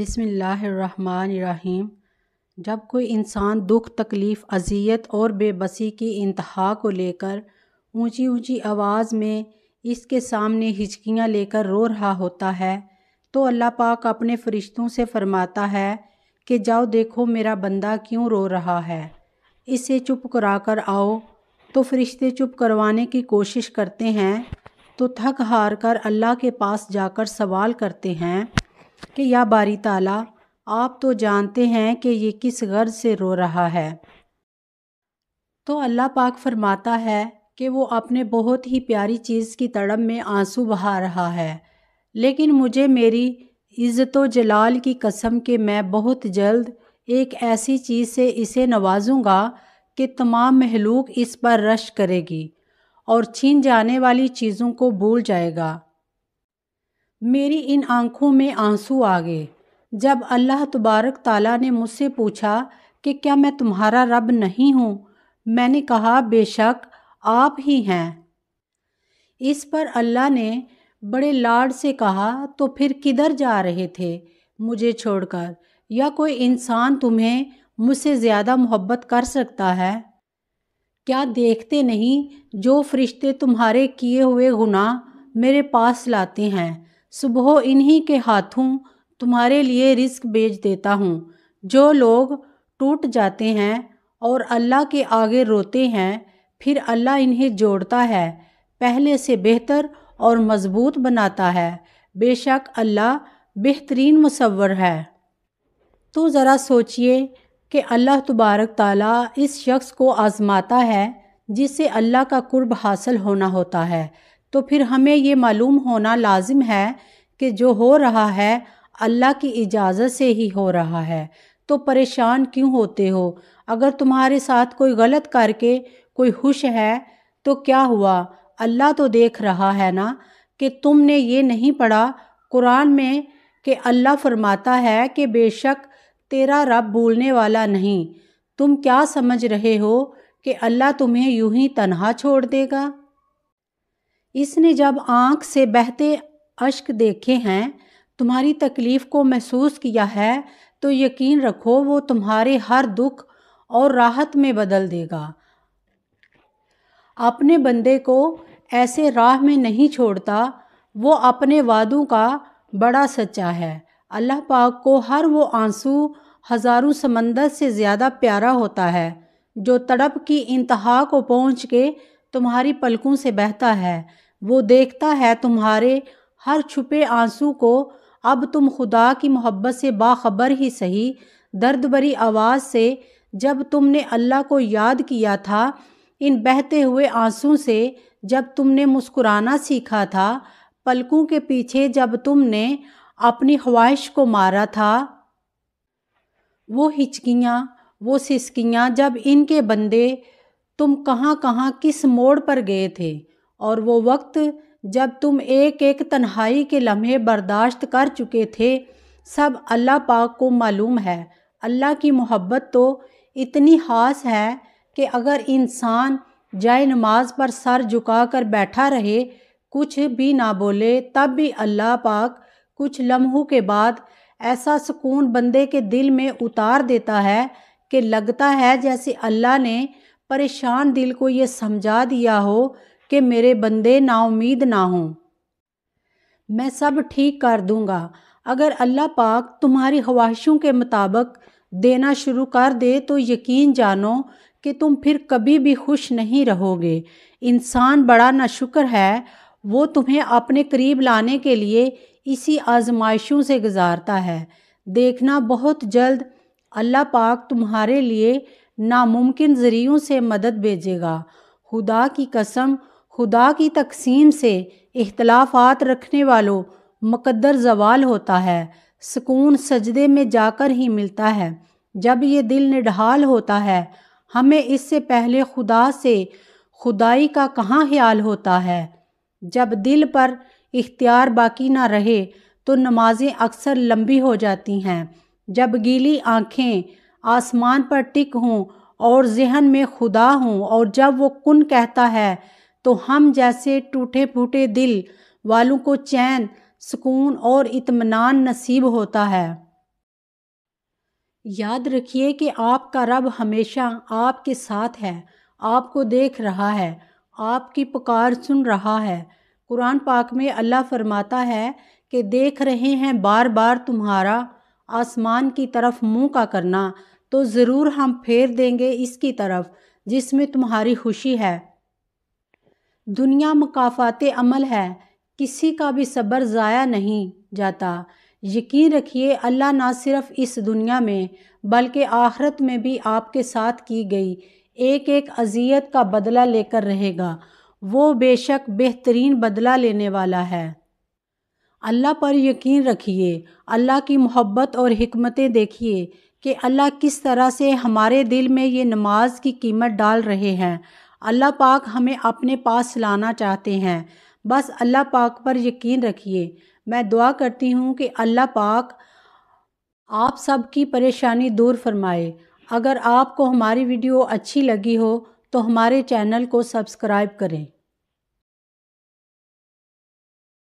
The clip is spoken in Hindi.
बिसमीम जब कोई इंसान दुख तकलीफ़ अजियत और बेबसी की इंतहा को लेकर ऊंची ऊंची आवाज़ में इसके सामने हिचकियां लेकर रो रहा होता है तो अल्लाह पाक अपने फ़रिश्तों से फ़रमाता है कि जाओ देखो मेरा बंदा क्यों रो रहा है इसे चुप करा कर आओ तो फरिश्ते चुप करवाने की कोशिश करते हैं तो थक हार कर अल्लाह के पास जाकर सवाल करते हैं कि या बारी ताला आप तो जानते हैं कि ये किस गर्ज से रो रहा है तो अल्लाह पाक फरमाता है कि वो अपने बहुत ही प्यारी चीज़ की तड़प में आंसू बहा रहा है लेकिन मुझे मेरी इज़्ज़त जलाल की कसम के मैं बहुत जल्द एक ऐसी चीज़ से इसे नवाजूंगा कि तमाम महलूक इस पर रश करेगी और छीन जाने वाली चीज़ों को भूल जाएगा मेरी इन आँखों में आंसू आ गए जब अल्लाह तबारक ताला ने मुझसे पूछा कि क्या मैं तुम्हारा रब नहीं हूँ मैंने कहा बेशक आप ही हैं इस पर अल्लाह ने बड़े लाड से कहा तो फिर किधर जा रहे थे मुझे छोड़कर या कोई इंसान तुम्हें मुझसे ज़्यादा मोहब्बत कर सकता है क्या देखते नहीं जो फरिश्ते तुम्हारे किए हुए गुनाह मेरे पास लाते हैं सुबह इन्हीं के हाथों तुम्हारे लिए रिस्क बेच देता हूँ जो लोग टूट जाते हैं और अल्लाह के आगे रोते हैं फिर अल्लाह इन्हें जोड़ता है पहले से बेहतर और मज़बूत बनाता है बेशक अल्लाह बेहतरीन मुसवर है तो ज़रा सोचिए कि अल्लाह तबारक ताला इस शख्स को आज़माता है जिससे अल्लाह का कुर्ब हासिल होना होता है तो फिर हमें ये मालूम होना लाजिम है कि जो हो रहा है अल्लाह की इजाज़त से ही हो रहा है तो परेशान क्यों होते हो अगर तुम्हारे साथ कोई गलत करके कोई खुश है तो क्या हुआ अल्लाह तो देख रहा है ना कि तुमने ये नहीं पढ़ा कुरान में कि अल्लाह फरमाता है कि बेशक तेरा रब भूलने वाला नहीं तुम क्या समझ रहे हो कि अल्लाह तुम्हें यूं ही तनहा छोड़ देगा इसने जब आँख से बहते अश्क देखे हैं तुम्हारी तकलीफ़ को महसूस किया है तो यकीन रखो वो तुम्हारे हर दुख और राहत में बदल देगा अपने बंदे को ऐसे राह में नहीं छोड़ता वो अपने वादों का बड़ा सच्चा है अल्लाह पाक को हर वो आंसू हज़ारों समंदर से ज़्यादा प्यारा होता है जो तड़प की इंतहा को पहुँच के तुम्हारी पलकों से बहता है वो देखता है तुम्हारे हर छुपे आंसू को अब तुम खुदा की मोहब्बत से बाखबर ही सही दर्द भरी आवाज़ से जब तुमने अल्लाह को याद किया था इन बहते हुए आंसू से जब तुमने मुस्कुराना सीखा था पलकों के पीछे जब तुमने अपनी ख्वाहिश को मारा था वो हिचकियाँ वो सिसकियाँ जब इनके बंदे तुम कहाँ कहाँ किस मोड़ पर गए थे और वो वक्त जब तुम एक एक तन्हाई के लम्हे बर्दाश्त कर चुके थे सब अल्लाह पाक को मालूम है अल्लाह की मोहब्बत तो इतनी खास है कि अगर इंसान जाए नमाज पर सर झुका कर बैठा रहे कुछ भी ना बोले तब भी अल्लाह पाक कुछ लम्हों के बाद ऐसा सुकून बंदे के दिल में उतार देता है कि लगता है जैसे अल्लाह ने परेशान दिल को ये समझा दिया हो कि मेरे बंदे नाउमीद ना हों मैं सब ठीक कर दूंगा अगर अल्लाह पाक तुम्हारी ख्वाहिशों के मुताबिक देना शुरू कर दे तो यकीन जानो कि तुम फिर कभी भी खुश नहीं रहोगे इंसान बड़ा नाशुक्र है वो तुम्हें अपने करीब लाने के लिए इसी आजमाइशों से गुजारता है देखना बहुत जल्द अल्लाह पाक तुम्हारे लिए नामुमकिन ज़रियों से मदद भेजेगा खुदा की कसम खुदा की तकसीम से इख्तलाफात रखने वालों मुकद्दर जवाल होता है सुकून सजदे में जाकर ही मिलता है जब ये दिल निढाल होता है हमें इससे पहले खुदा से खुदाई का कहाँ ख्याल होता है जब दिल पर इख्तियार बाकी ना रहे तो नमाजें अक्सर लंबी हो जाती हैं जब गीली आँखें आसमान पर टिक हों और जहन में खुदा हों और जब वो कुन कहता है तो हम जैसे टूटे फूटे दिल वालों को चैन सुकून और इतमान नसीब होता है याद रखिए कि आपका रब हमेशा आपके साथ है आपको देख रहा है आपकी पुकार सुन रहा है कुरान पाक में अल्लाह फरमाता है कि देख रहे हैं बार बार तुम्हारा आसमान की तरफ मुंह का करना तो ज़रूर हम फेर देंगे इसकी तरफ जिसमें तुम्हारी खुशी है दुनिया मकाफात अमल है किसी का भी सब्र ज़ाया नहीं जाता यकीन रखिए अल्लाह ना सिर्फ इस दुनिया में बल्कि आखरत में भी आपके साथ की गई एक एक अजियत का बदला लेकर रहेगा वो बेशक बेहतरीन बदला लेने वाला है अल्लाह पर यकीन रखिए अल्लाह की मोहब्बत और हमतें देखिए कि अल्लाह किस तरह से हमारे दिल में ये नमाज की कीमत डाल रहे हैं अल्लाह पाक हमें अपने पास लाना चाहते हैं बस अल्लाह पाक पर यकीन रखिए मैं दुआ करती हूँ कि अल्लाह पाक आप सब की परेशानी दूर फरमाए अगर आपको हमारी वीडियो अच्छी लगी हो तो हमारे चैनल को सब्सक्राइब करें